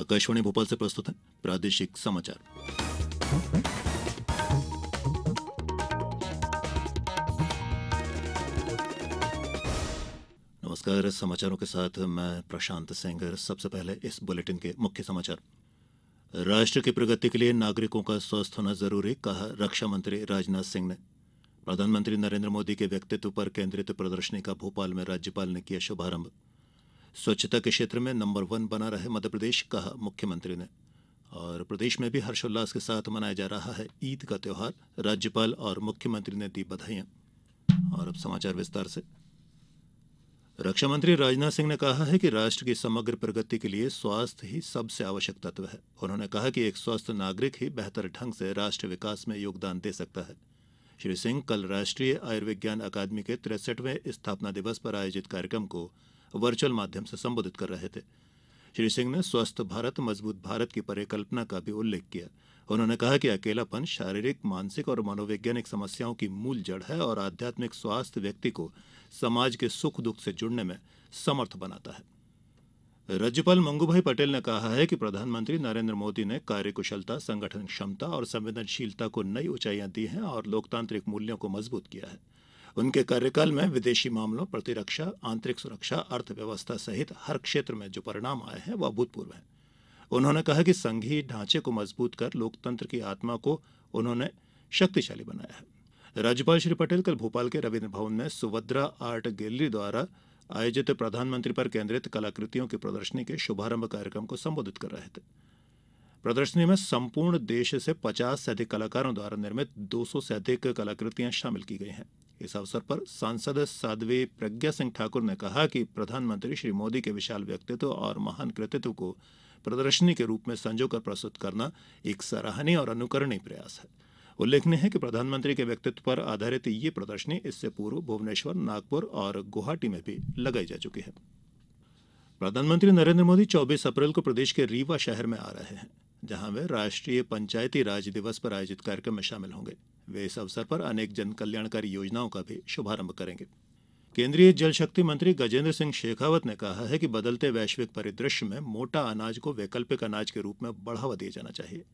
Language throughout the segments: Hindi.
आकाशवाणी भोपाल से प्रस्तुत है प्रादेशिक समाचार नमस्कार समाचारों के साथ मैं प्रशांत सेंगर सबसे पहले इस बुलेटिन के मुख्य समाचार राष्ट्र की प्रगति के लिए नागरिकों का स्वस्थ होना जरूरी कहा रक्षा मंत्री राजनाथ सिंह ने प्रधानमंत्री नरेंद्र मोदी के व्यक्तित्व पर केंद्रित प्रदर्शनी का भोपाल में राज्यपाल ने किया शुभारंभ स्वच्छता के क्षेत्र में नंबर वन बना रहे मध्यप्रदेश कहा मुख्यमंत्री ने और प्रदेश में भी हर्षोल्लास के साथ मनाया जा रहा है ईद का त्यौहार राज्यपाल और मुख्यमंत्री ने दी बधाइयां और अब समाचार विस्तार से रक्षा मंत्री राजनाथ सिंह ने कहा है कि राष्ट्र की समग्र प्रगति के लिए स्वास्थ्य ही सबसे आवश्यक तत्व है उन्होंने कहा कि एक स्वस्थ नागरिक ही बेहतर ढंग से राष्ट्र विकास में योगदान दे सकता है श्री सिंह कल राष्ट्रीय आयुर्विज्ञान अकादमी के तिरसठवें स्थापना दिवस पर आयोजित कार्यक्रम को वर्चुअल माध्यम से संबोधित कर रहे थे श्री सिंह ने स्वस्थ भारत मजबूत भारत की परिकल्पना का भी उल्लेख किया उन्होंने कहा कि अकेलापन शारीरिक मानसिक और मनोवैज्ञानिक समस्याओं की मूल जड़ है और आध्यात्मिक स्वास्थ्य व्यक्ति को समाज के सुख दुख से जुड़ने में समर्थ बनाता है राज्यपाल मंगूभाई पटेल ने कहा है कि प्रधानमंत्री नरेंद्र मोदी ने कार्यकुशलता संगठन क्षमता और संवेदनशीलता को नई ऊंचाइयां दी हैं और लोकतांत्रिक मूल्यों को मजबूत किया है उनके कार्यकाल में विदेशी मामलों प्रतिरक्षा आंतरिक सुरक्षा अर्थव्यवस्था सहित हर क्षेत्र में जो परिणाम आए हैं वह अभूतपूर्व हैं उन्होंने कहा कि संघीय ढांचे को मजबूत कर लोकतंत्र की आत्मा को उन्होंने शक्तिशाली बनाया है राज्यपाल श्री पटेल कल भोपाल के रविन्द्र भवन में सुभद्रा आर्ट गैलरी द्वारा आयोजित प्रधानमंत्री पर केंद्रित कलाकृतियों की प्रदर्शनी के शुभारंभ कार्यक्रम को संबोधित कर रहे थे प्रदर्शनी में संपूर्ण देश से 50 से अधिक कलाकारों द्वारा निर्मित 200 से अधिक कलाकृतियां शामिल की गई हैं इस अवसर पर सांसद साध्वी प्रज्ञा सिंह ठाकुर ने कहा कि प्रधानमंत्री श्री मोदी के विशाल व्यक्तित्व और महान कृतित्व को प्रदर्शनी के रूप में संजोकर प्रस्तुत करना एक सराहनीय और अनुकरणीय प्रयास है उल्लेखनीय है कि प्रधानमंत्री के व्यक्तित्व पर आधारित ये प्रदर्शनी इससे पूर्व भुवनेश्वर नागपुर और गुवाहाटी में भी लगाई जा चुकी है प्रधानमंत्री नरेंद्र मोदी 24 अप्रैल को प्रदेश के रीवा शहर में आ रहे हैं जहां वे राष्ट्रीय पंचायती राज दिवस पर आयोजित कार्यक्रम में शामिल होंगे वे इस अवसर पर अनेक जनकल्याणकारी योजनाओं का भी शुभारंभ करेंगे केंद्रीय जल शक्ति मंत्री गजेंद्र सिंह शेखावत ने कहा है कि बदलते वैश्विक परिदृश्य में मोटा अनाज को वैकल्पिक अनाज के रूप में बढ़ावा दिया जाना चाहिए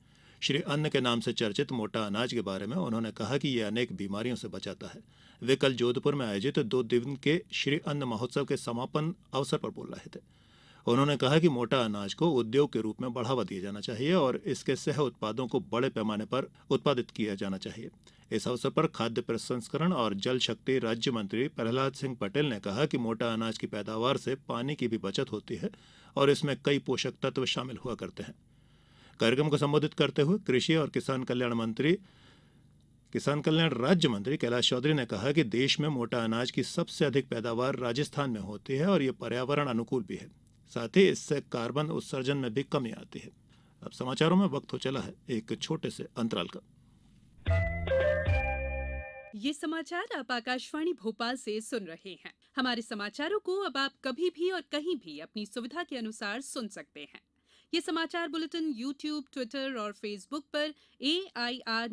श्री अन्न के नाम से चर्चित मोटा अनाज के बारे में उन्होंने कहा कि यह अनेक बीमारियों से बचाता है वे कल जोधपुर में आयोजित दो दिन के श्री अन्न महोत्सव के समापन अवसर पर बोल रहे थे उन्होंने कहा कि मोटा अनाज को उद्योग के रूप में बढ़ावा दिया जाना चाहिए और इसके सह उत्पादों को बड़े पैमाने पर उत्पादित किया जाना चाहिए इस अवसर पर खाद्य प्रसंस्करण और जल शक्ति राज्य मंत्री प्रहलाद सिंह पटेल ने कहा कि मोटा अनाज की पैदावार से पानी की भी बचत होती है और इसमें कई पोषक तत्व शामिल हुआ करते हैं कार्यक्रम को संबोधित करते हुए कृषि और किसान कल्याण मंत्री किसान कल्याण राज्य मंत्री कैलाश चौधरी ने कहा कि देश में मोटा अनाज की सबसे अधिक पैदावार राजस्थान में होती है और ये पर्यावरण अनुकूल भी है साथ ही इससे कार्बन उत्सर्जन में भी कमी आती है अब समाचारों में वक्त हो चला है एक छोटे से अंतराल का ये समाचार आप आकाशवाणी भोपाल से सुन रहे हैं हमारे समाचारों को अब आप कभी भी और कहीं भी अपनी सुविधा के अनुसार सुन सकते हैं ये समाचार बुलेटिन यूट्यूब ट्विटर और फेसबुक पर ए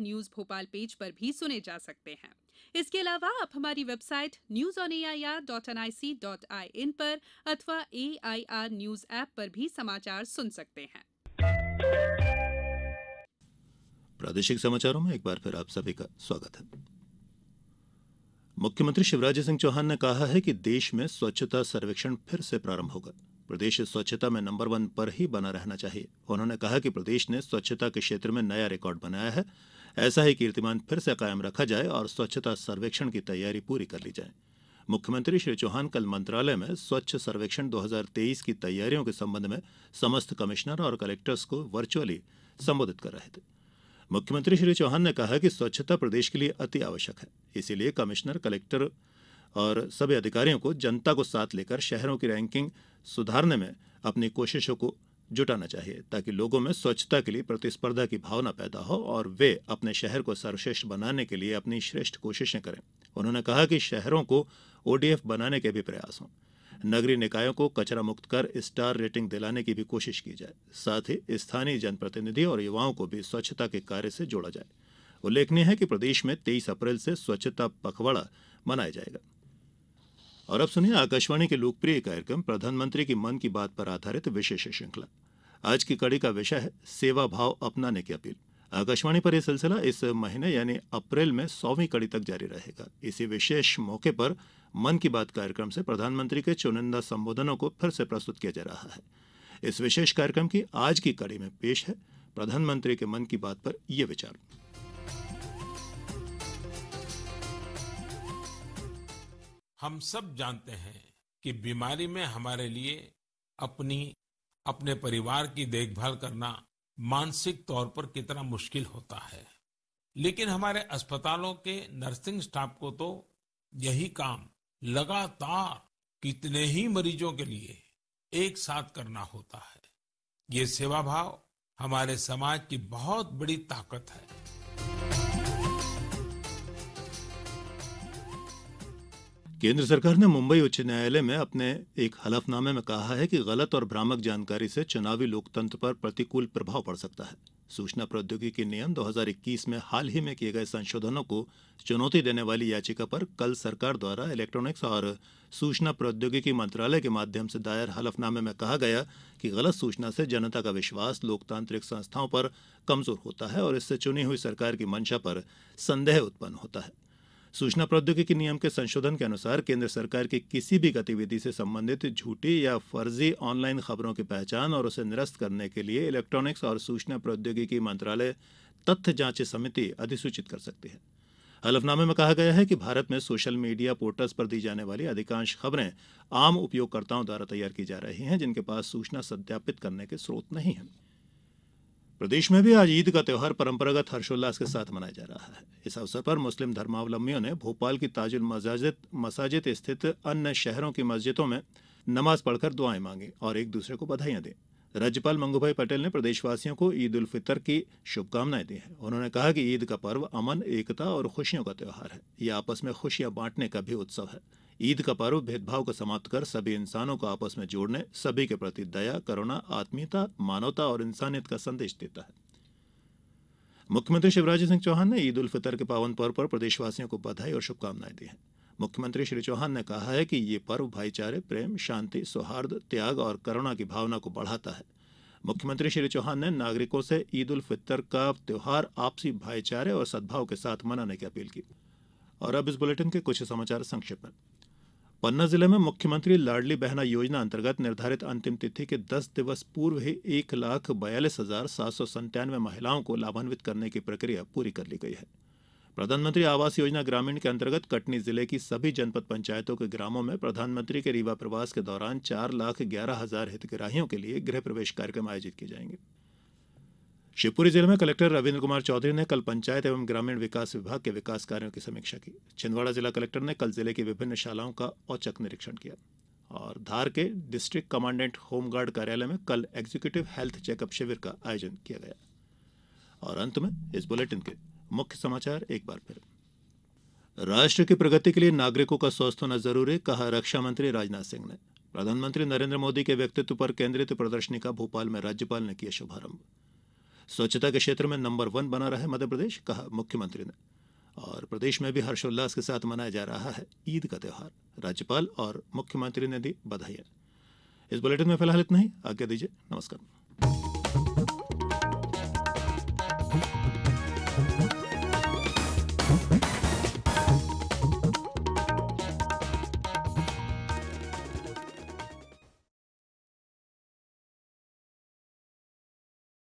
न्यूज भोपाल पेज पर भी सुने जा सकते हैं इसके अलावा आप हमारी website news on A I R dot N I C dot I N पर अथवा आर न्यूज ऐप पर भी समाचार सुन सकते हैं प्रादेशिक समाचारों में एक बार फिर आप सभी का स्वागत है मुख्यमंत्री शिवराज सिंह चौहान ने कहा है कि देश में स्वच्छता सर्वेक्षण फिर से प्रारंभ होगा प्रदेश स्वच्छता में नंबर वन पर ही बना रहना चाहिए उन्होंने कहा कि प्रदेश ने स्वच्छता के क्षेत्र में नया रिकॉर्ड बनाया है ऐसा ही कीर्तिमान फिर से कायम रखा जाए और स्वच्छता सर्वेक्षण की तैयारी पूरी कर ली जाए मुख्यमंत्री श्री चौहान कल मंत्रालय में स्वच्छ सर्वेक्षण 2023 की तैयारियों के संबंध में समस्त कमिश्नर और कलेक्टर्स को वर्चुअली संबोधित कर रहे थे मुख्यमंत्री श्री चौहान ने कहा कि स्वच्छता प्रदेश के लिए अति आवश्यक है इसीलिए कमिश्नर कलेक्टर और सभी अधिकारियों को जनता को साथ लेकर शहरों की रैंकिंग सुधारने में अपनी कोशिशों को जुटाना चाहिए ताकि लोगों में स्वच्छता के लिए प्रतिस्पर्धा की भावना पैदा हो और वे अपने शहर को सर्वश्रेष्ठ बनाने के लिए अपनी श्रेष्ठ कोशिशें करें उन्होंने कहा कि शहरों को ओडीएफ बनाने के भी प्रयास हों नगरीय निकायों को कचरा मुक्त कर स्टार रेटिंग दिलाने की भी कोशिश की जाए साथ ही स्थानीय जनप्रतिनिधि और युवाओं को भी स्वच्छता के कार्य से जोड़ा जाए उल्लेखनीय है कि प्रदेश में तेईस अप्रैल से स्वच्छता पखवाड़ा मनाया जाएगा और अब सुनिए आकाशवाणी के लोकप्रिय कार्यक्रम प्रधानमंत्री की मन की बात पर आधारित विशेष श्रृंखला आज की कड़ी का विषय है सेवा भाव अपनाने की अपील आकाशवाणी पर यह सिलसिला इस महीने यानी अप्रैल में सौवीं कड़ी तक जारी रहेगा इसी विशेष मौके पर मन की बात कार्यक्रम से प्रधानमंत्री के चुनिंदा संबोधनों को फिर से प्रस्तुत किया जा रहा है इस विशेष कार्यक्रम की आज की कड़ी में पेश है प्रधानमंत्री के मन की बात पर यह विचार हम सब जानते हैं कि बीमारी में हमारे लिए अपनी अपने परिवार की देखभाल करना मानसिक तौर पर कितना मुश्किल होता है लेकिन हमारे अस्पतालों के नर्सिंग स्टाफ को तो यही काम लगातार कितने ही मरीजों के लिए एक साथ करना होता है ये सेवा भाव हमारे समाज की बहुत बड़ी ताकत है केंद्र सरकार ने मुंबई उच्च न्यायालय में अपने एक हलफनामे में कहा है कि गलत और भ्रामक जानकारी से चुनावी लोकतंत्र पर प्रतिकूल प्रभाव पड़ सकता है सूचना प्रौद्योगिकी नियम 2021 में हाल ही में किए गए संशोधनों को चुनौती देने वाली याचिका पर कल सरकार द्वारा इलेक्ट्रॉनिक्स और सूचना प्रौद्योगिकी मंत्रालय के माध्यम से दायर हलफनामे में कहा गया कि गलत सूचना से जनता का विश्वास लोकतांत्रिक संस्थाओं पर कमजोर होता है और इससे चुनी हुई सरकार की मंशा पर संदेह उत्पन्न होता है सूचना प्रौद्योगिकी नियम के संशोधन के अनुसार केंद्र सरकार की किसी भी गतिविधि से संबंधित झूठी या फर्जी ऑनलाइन खबरों की पहचान और उसे निरस्त करने के लिए इलेक्ट्रॉनिक्स और सूचना प्रौद्योगिकी मंत्रालय तथ्य जांच समिति अधिसूचित कर सकती है हलफनामे में कहा गया है कि भारत में सोशल मीडिया पोर्टल्स पर दी जाने वाली अधिकांश खबरें आम उपयोगकर्ताओं द्वारा तैयार की जा रही हैं जिनके पास सूचना सत्यापित करने के स्रोत नहीं हैं प्रदेश में भी आज ईद का त्यौहार परंपरागत हर्षोल्लास के साथ मनाया जा रहा है इस अवसर पर मुस्लिम धर्मावलंबियों ने भोपाल की ताजुल मसाजिद स्थित अन्य शहरों की मस्जिदों में नमाज पढ़कर दुआएं मांगी और एक दूसरे को बधाइयां दी राज्यपाल मंगूभाई पटेल ने प्रदेशवासियों को ईद उल फितर की शुभकामनाएं दी हैं उन्होंने कहा कि ईद का पर्व अमन एकता और खुशियों का त्यौहार है यह आपस में खुशियां बांटने का भी उत्सव है ईद का पर्व भेदभाव को समाप्त कर सभी इंसानों को आपस में जोड़ने सभी के प्रति दया करुणा आत्मीयता मानवता और इंसानियत का संदेश देता है मुख्यमंत्री शिवराज सिंह चौहान ने ईद उल फितर के पावन पर्व पर प्रदेशवासियों को बधाई और शुभकामनाएं दी हैं मुख्यमंत्री श्री चौहान ने कहा है कि ये पर्व भाईचारे प्रेम शांति सौहार्द त्याग और करुणा की भावना को बढ़ाता है मुख्यमंत्री श्री चौहान ने नागरिकों से ईद उल फितर का त्यौहार आपसी भाईचारे और सद्भाव के साथ मनाने की अपील की और अब इस बुलेटिन के कुछ समाचार संक्षिप्त में पन्ना जिले में मुख्यमंत्री लाडली बहना योजना अंतर्गत निर्धारित अंतिम तिथि के दस दिवस पूर्व ही एक लाख बयालीस हजार सात सौ संतानवे महिलाओं को लाभान्वित करने की प्रक्रिया पूरी कर ली गई है प्रधानमंत्री आवास योजना ग्रामीण के अंतर्गत कटनी जिले की सभी जनपद पंचायतों के ग्रामों में प्रधानमंत्री के रीवा प्रवास के दौरान चार लाख ग्यारह हजार हितग्राहियों के लिए गृह प्रवेश कार्यक्रम आयोजित किए जाएंगे शिवपुरी जिले में कलेक्टर रविन्द्र कुमार चौधरी ने कल पंचायत एवं ग्रामीण विकास विभाग के विकास कार्यों की समीक्षा की छिंदवाड़ा जिला कलेक्टर ने कल जिले की विभिन्न शालाओं का औचक निरीक्षण किया और धार के डिस्ट्रिक्ट कमांडेंट होमगार्ड कार्यालय में कल एग्जीक्यूटिव हेल्थ चेकअप शिविर का आयोजन किया गया और अंत में इस बुलेटिन के मुख्य समाचार एक बार फिर राष्ट्र की प्रगति के लिए नागरिकों का स्वस्थ होना जरूरी कहा रक्षा मंत्री राजनाथ सिंह ने प्रधानमंत्री नरेंद्र मोदी के व्यक्तित्व पर केंद्रित प्रदर्शनी का भोपाल में राज्यपाल ने किया शुभारंभ स्वच्छता के क्षेत्र में नंबर वन बना रहा है मध्यप्रदेश कहा मुख्यमंत्री ने और प्रदेश में भी हर्षोल्लास के साथ मनाया जा रहा है ईद का त्यौहार राज्यपाल और मुख्यमंत्री ने दी बधाई इस बुलेटिन में फिलहाल इतना ही आज्ञा दीजिए नमस्कार